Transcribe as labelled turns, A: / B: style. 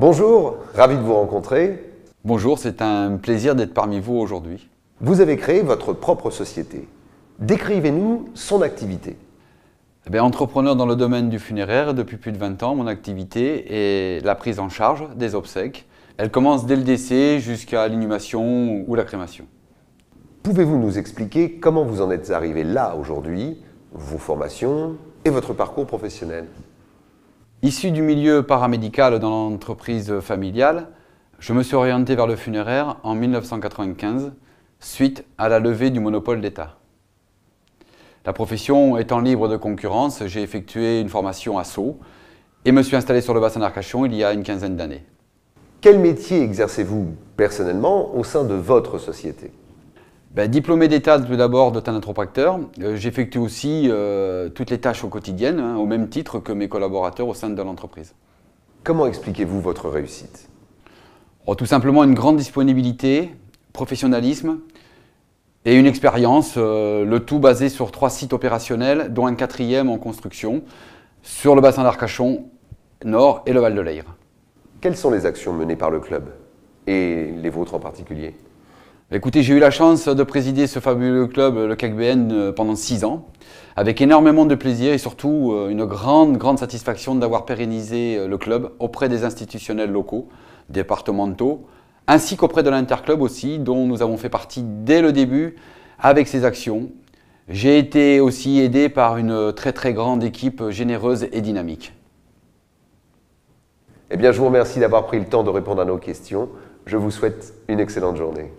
A: Bonjour, ravi de vous rencontrer. Bonjour, c'est un plaisir d'être parmi vous aujourd'hui. Vous avez créé votre propre société. Décrivez-nous son activité. Eh entrepreneur dans le domaine du funéraire, depuis plus de 20 ans, mon activité est la prise en charge des obsèques. Elle commence dès le décès jusqu'à l'inhumation ou la crémation. Pouvez-vous nous expliquer comment vous en êtes arrivé là aujourd'hui, vos formations et votre parcours professionnel Issu du milieu paramédical dans l'entreprise familiale, je me suis orienté vers le funéraire en 1995 suite à la levée du monopole d'État. La profession étant libre de concurrence, j'ai effectué une formation à Sceaux et me suis installé sur le bassin d'Arcachon il y a une quinzaine d'années. Quel métier exercez-vous personnellement au sein de votre société bah, diplômé d'État tout d'abord de tant euh, j'effectue aussi euh, toutes les tâches au quotidien, hein, au même titre que mes collaborateurs au sein de l'entreprise. Comment expliquez-vous votre réussite oh, Tout simplement une grande disponibilité, professionnalisme et une expérience, euh, le tout basé sur trois sites opérationnels, dont un quatrième en construction, sur le bassin d'Arcachon, Nord et le Val de l'Aire. Quelles sont les actions menées par le club et les vôtres en particulier Écoutez, j'ai eu la chance de présider ce fabuleux club, le CACBN, euh, pendant six ans, avec énormément de plaisir et surtout euh, une grande, grande satisfaction d'avoir pérennisé euh, le club auprès des institutionnels locaux, départementaux, ainsi qu'auprès de l'Interclub aussi, dont nous avons fait partie dès le début avec ses actions. J'ai été aussi aidé par une très très grande équipe généreuse et dynamique. Eh bien, je vous remercie d'avoir pris le temps de répondre à nos questions. Je vous souhaite une excellente journée.